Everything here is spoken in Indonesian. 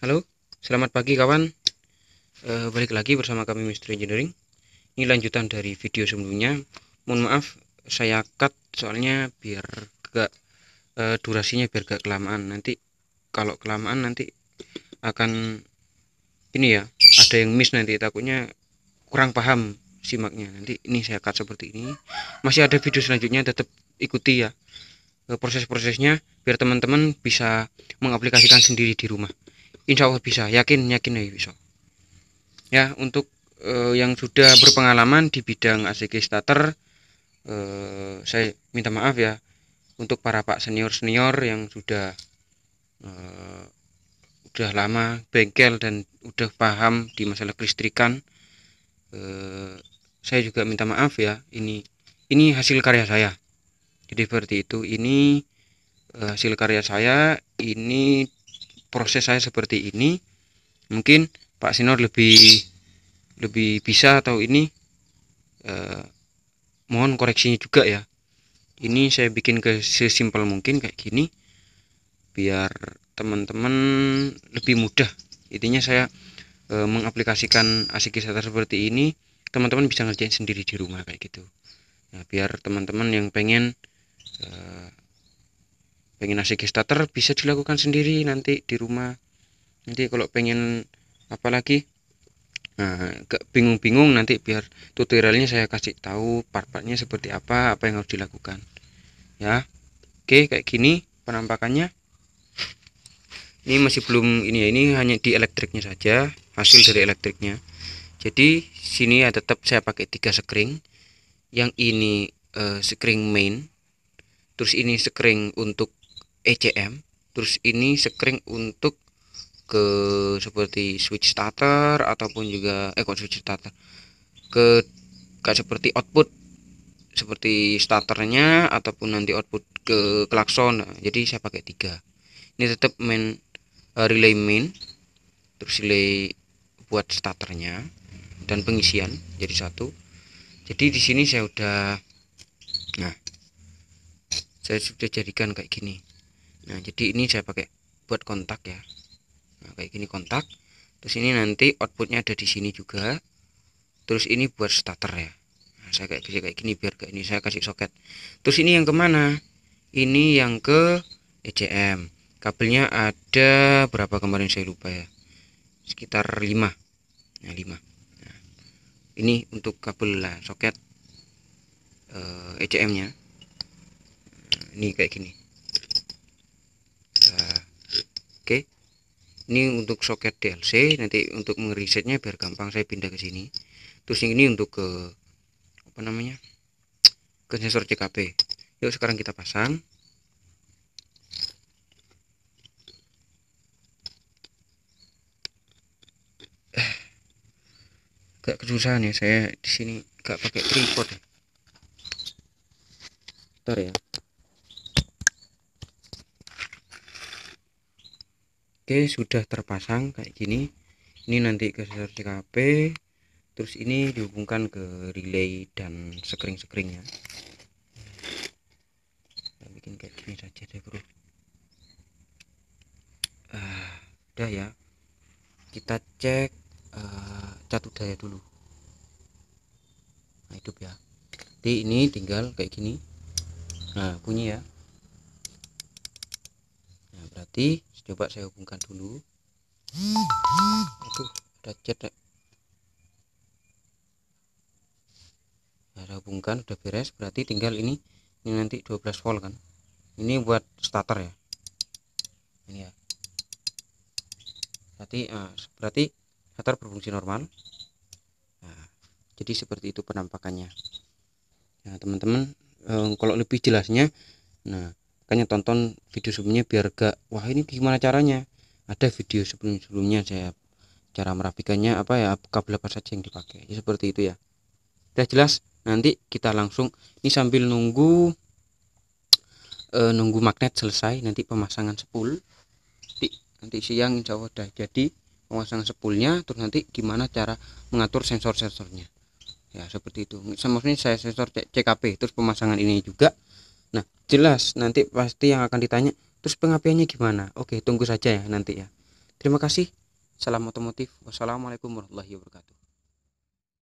Halo, selamat pagi kawan. E, balik lagi bersama kami Mister Engineering. Ini lanjutan dari video sebelumnya. Mohon maaf, saya cut soalnya biar gak e, durasinya biar gak kelamaan. Nanti kalau kelamaan nanti akan ini ya, ada yang miss nanti takutnya kurang paham simaknya. Nanti ini saya cut seperti ini. Masih ada video selanjutnya tetap ikuti ya eh, proses-prosesnya biar teman-teman bisa mengaplikasikan sendiri di rumah insya Allah bisa yakin yakin ya bisa ya untuk uh, yang sudah berpengalaman di bidang ACG starter uh, saya minta maaf ya untuk para pak senior senior yang sudah uh, udah lama bengkel dan udah paham di masalah kelistrikan uh, saya juga minta maaf ya ini ini hasil karya saya jadi seperti itu ini hasil karya saya ini proses saya seperti ini mungkin Pak Sinor lebih lebih bisa atau ini eh, mohon koreksinya juga ya ini saya bikin ke sesimpel mungkin kayak gini biar teman-teman lebih mudah intinya saya eh, mengaplikasikan asik wisata seperti ini teman-teman bisa ngerjain sendiri di rumah kayak gitu nah biar teman-teman yang pengen eh, pengen nasi starter bisa dilakukan sendiri nanti di rumah nanti kalau pengen apalagi nah, bingung-bingung nanti biar tutorialnya saya kasih tahu part-partnya seperti apa apa yang harus dilakukan ya oke kayak gini penampakannya ini masih belum ini ya ini hanya di elektriknya saja hasil dari elektriknya jadi sini ya tetap saya pakai tiga sekring yang ini uh, sekring main terus ini sekring untuk ECM terus ini sekring untuk ke seperti switch starter ataupun juga eh kok switch starter ke kayak seperti output seperti starternya ataupun nanti output ke klakson nah, jadi saya pakai tiga ini tetap main uh, relay main terus relay buat starternya dan pengisian jadi satu jadi di sini saya udah nah saya sudah jadikan kayak gini nah jadi ini saya pakai buat kontak ya nah, kayak gini kontak terus ini nanti outputnya ada di sini juga terus ini buat starter ya nah, saya kayak gini, kayak gini biar kayak ini saya kasih soket terus ini yang kemana ini yang ke ECM kabelnya ada berapa kemarin saya lupa ya sekitar 5 nah 5 nah, ini untuk kabel lah soket ECM eh, e nya nah, ini kayak gini oke ini untuk soket DLC nanti untuk meresetnya biar gampang saya pindah ke sini terus ini untuk ke apa namanya ke sensor CKP yuk sekarang kita pasang eh, gak kesusahan ya saya di sini gak pakai tripod ya. bentar ya Oke sudah terpasang kayak gini ini nanti ke sensor CKP terus ini dihubungkan ke relay dan sekring sekringnya ya kita bikin kayak gini saja deh bro uh, udah ya kita cek uh, cat dulu nah, hidup ya jadi ini tinggal kayak gini nah bunyi ya berarti coba saya hubungkan dulu aduh udah cetek saya hubungkan udah beres berarti tinggal ini ini nanti 12 volt kan ini buat starter ya ini ya berarti uh, berarti starter berfungsi normal nah, jadi seperti itu penampakannya nah teman-teman um, kalau lebih jelasnya nah makanya tonton video sebelumnya biar gak wah ini gimana caranya ada video sebelum-sebelumnya saya cara merapikannya apa ya kabel apa saja yang dipakai ya, seperti itu ya sudah jelas nanti kita langsung ini sambil nunggu e, nunggu magnet selesai nanti pemasangan sepul nanti, nanti siang insya Allah udah jadi pemasangan sepulnya terus nanti gimana cara mengatur sensor-sensornya ya seperti itu maksudnya saya sensor CKP terus pemasangan ini juga Nah, jelas nanti pasti yang akan ditanya, terus pengapiannya gimana? Oke, tunggu saja ya nanti ya. Terima kasih. Salam otomotif. Wassalamualaikum warahmatullahi wabarakatuh.